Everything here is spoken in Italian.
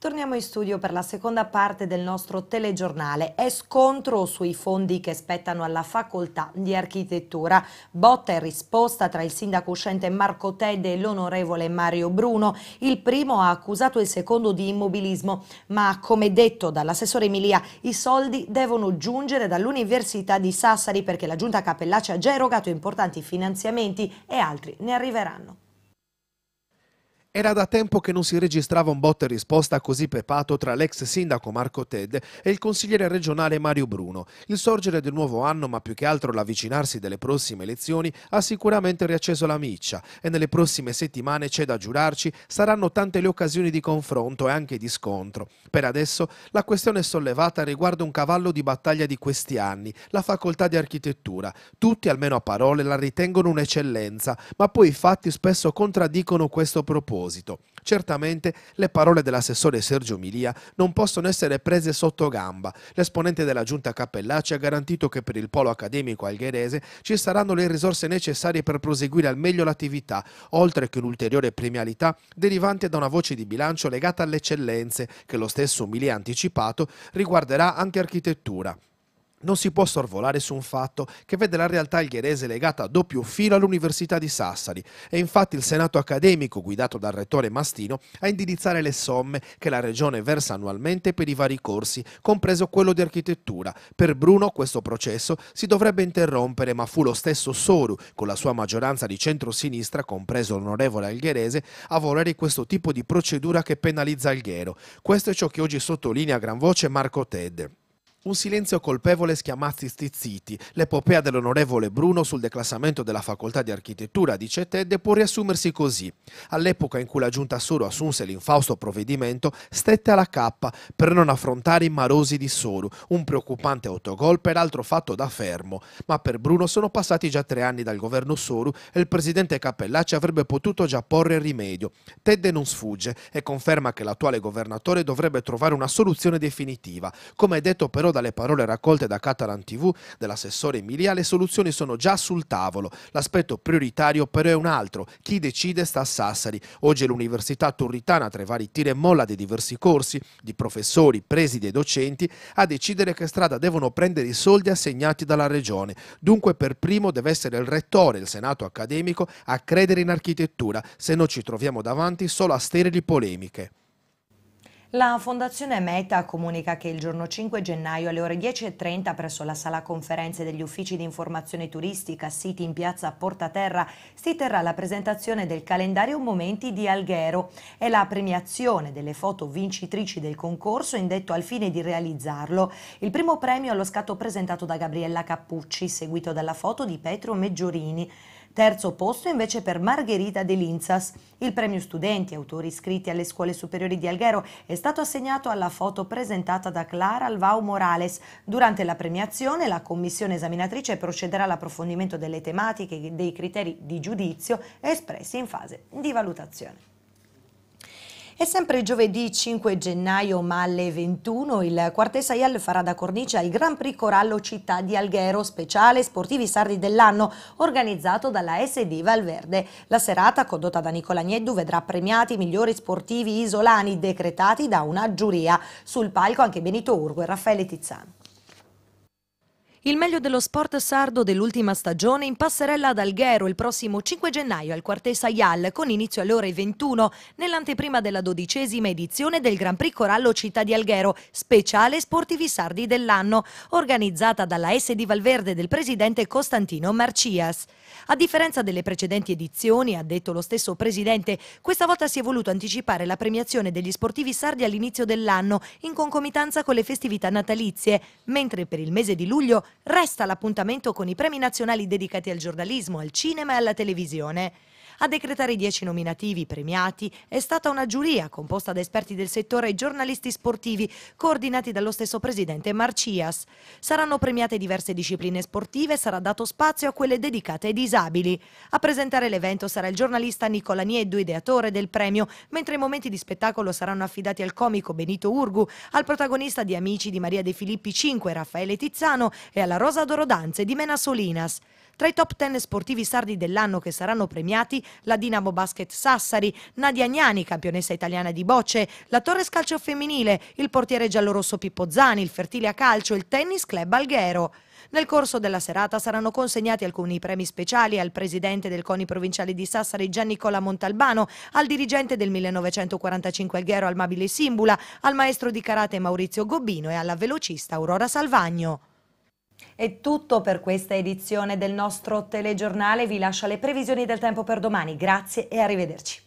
Torniamo in studio per la seconda parte del nostro telegiornale. È scontro sui fondi che spettano alla facoltà di architettura. Botta e risposta tra il sindaco uscente Marco Tede e l'onorevole Mario Bruno. Il primo ha accusato il secondo di immobilismo, ma come detto dall'assessore Emilia, i soldi devono giungere dall'Università di Sassari perché la giunta Capellacci ha già erogato importanti finanziamenti e altri ne arriveranno. Era da tempo che non si registrava un botte risposta così pepato tra l'ex sindaco Marco Ted e il consigliere regionale Mario Bruno. Il sorgere del nuovo anno, ma più che altro l'avvicinarsi delle prossime elezioni, ha sicuramente riacceso la miccia e nelle prossime settimane, c'è da giurarci, saranno tante le occasioni di confronto e anche di scontro. Per adesso la questione sollevata riguarda un cavallo di battaglia di questi anni, la facoltà di architettura. Tutti, almeno a parole, la ritengono un'eccellenza, ma poi i fatti spesso contraddicono questo proposito proposito. Certamente le parole dell'assessore Sergio Milia non possono essere prese sotto gamba. L'esponente della giunta Cappellacci ha garantito che per il polo accademico algherese ci saranno le risorse necessarie per proseguire al meglio l'attività, oltre che un'ulteriore premialità derivante da una voce di bilancio legata alle eccellenze che lo stesso Milia ha anticipato riguarderà anche architettura. Non si può sorvolare su un fatto che vede la realtà algherese legata a doppio filo all'Università di Sassari. È infatti il Senato accademico, guidato dal rettore Mastino, a indirizzare le somme che la Regione versa annualmente per i vari corsi, compreso quello di architettura. Per Bruno questo processo si dovrebbe interrompere, ma fu lo stesso Soru, con la sua maggioranza di centrosinistra, compreso l'onorevole algherese, a volere questo tipo di procedura che penalizza Alghero. Questo è ciò che oggi sottolinea a gran voce Marco Tedde. Un silenzio colpevole schiamazzi stizziti. L'epopea dell'onorevole Bruno sul declassamento della facoltà di architettura dice Ted, può riassumersi così. All'epoca in cui la giunta Soro assunse l'infausto provvedimento, stette alla cappa per non affrontare i marosi di Soro, un preoccupante autogol peraltro fatto da Fermo. Ma per Bruno sono passati già tre anni dal governo Soro e il presidente Cappellacci avrebbe potuto già porre rimedio. Ted non sfugge e conferma che l'attuale governatore dovrebbe trovare una soluzione definitiva. Come detto però però dalle parole raccolte da Catalan TV dell'assessore Emilia le soluzioni sono già sul tavolo. L'aspetto prioritario però è un altro. Chi decide sta a Sassari. Oggi l'Università Turritana, tra i vari tiri e molla dei diversi corsi, di professori, presidi e docenti, a decidere che strada devono prendere i soldi assegnati dalla Regione. Dunque per primo deve essere il rettore, il Senato accademico, a credere in architettura, se no ci troviamo davanti solo a sterili polemiche. La Fondazione Meta comunica che il giorno 5 gennaio alle ore 10.30 presso la sala conferenze degli uffici di informazione turistica siti in piazza Portaterra si terrà la presentazione del calendario Momenti di Alghero e la premiazione delle foto vincitrici del concorso indetto al fine di realizzarlo. Il primo premio allo scatto presentato da Gabriella Cappucci, seguito dalla foto di Petro Meggiorini. Terzo posto invece per Margherita De Linzas. Il premio studenti, autori iscritti alle scuole superiori di Alghero, è stato assegnato alla foto presentata da Clara Alvao Morales. Durante la premiazione la commissione esaminatrice procederà all'approfondimento delle tematiche e dei criteri di giudizio espressi in fase di valutazione. È sempre giovedì 5 gennaio, ma alle 21, il Quartet Saial farà da cornice al Gran Prix Corallo Città di Alghero, speciale Sportivi Sardi dell'anno, organizzato dalla SD Valverde. La serata, condotta da Nicola Nieddu, vedrà premiati i migliori sportivi isolani decretati da una giuria. Sul palco anche Benito Urgo e Raffaele Tizzano. Il meglio dello sport sardo dell'ultima stagione in passerella ad Alghero il prossimo 5 gennaio al quartier Sayal con inizio alle ore 21 nell'anteprima della dodicesima edizione del Gran Prix Corallo Città di Alghero, speciale sportivi sardi dell'anno, organizzata dalla S di Valverde del presidente Costantino Marcias. A differenza delle precedenti edizioni, ha detto lo stesso presidente, questa volta si è voluto anticipare la premiazione degli sportivi sardi all'inizio dell'anno in concomitanza con le festività natalizie, mentre per il mese di luglio resta l'appuntamento con i premi nazionali dedicati al giornalismo, al cinema e alla televisione. A decretare i dieci nominativi premiati è stata una giuria composta da esperti del settore e giornalisti sportivi coordinati dallo stesso presidente Marcias. Saranno premiate diverse discipline sportive e sarà dato spazio a quelle dedicate ai disabili. A presentare l'evento sarà il giornalista Nicola Nieddu, ideatore del premio, mentre i momenti di spettacolo saranno affidati al comico Benito Urgu, al protagonista di Amici di Maria De Filippi 5 Raffaele Tizzano e alla Rosa Doro Danze di Mena Solinas. Tra i top ten sportivi sardi dell'anno che saranno premiati la Dinamo Basket Sassari, Nadia Agnani, campionessa italiana di bocce, la Torres Calcio Femminile, il portiere giallorosso Pippo Zani, il a Calcio, il Tennis Club Alghero. Nel corso della serata saranno consegnati alcuni premi speciali al presidente del CONI provinciale di Sassari Giannicola Montalbano, al dirigente del 1945 Alghero Almabile Simbula, al maestro di karate Maurizio Gobbino e alla velocista Aurora Salvagno. È tutto per questa edizione del nostro telegiornale, vi lascio le previsioni del tempo per domani, grazie e arrivederci.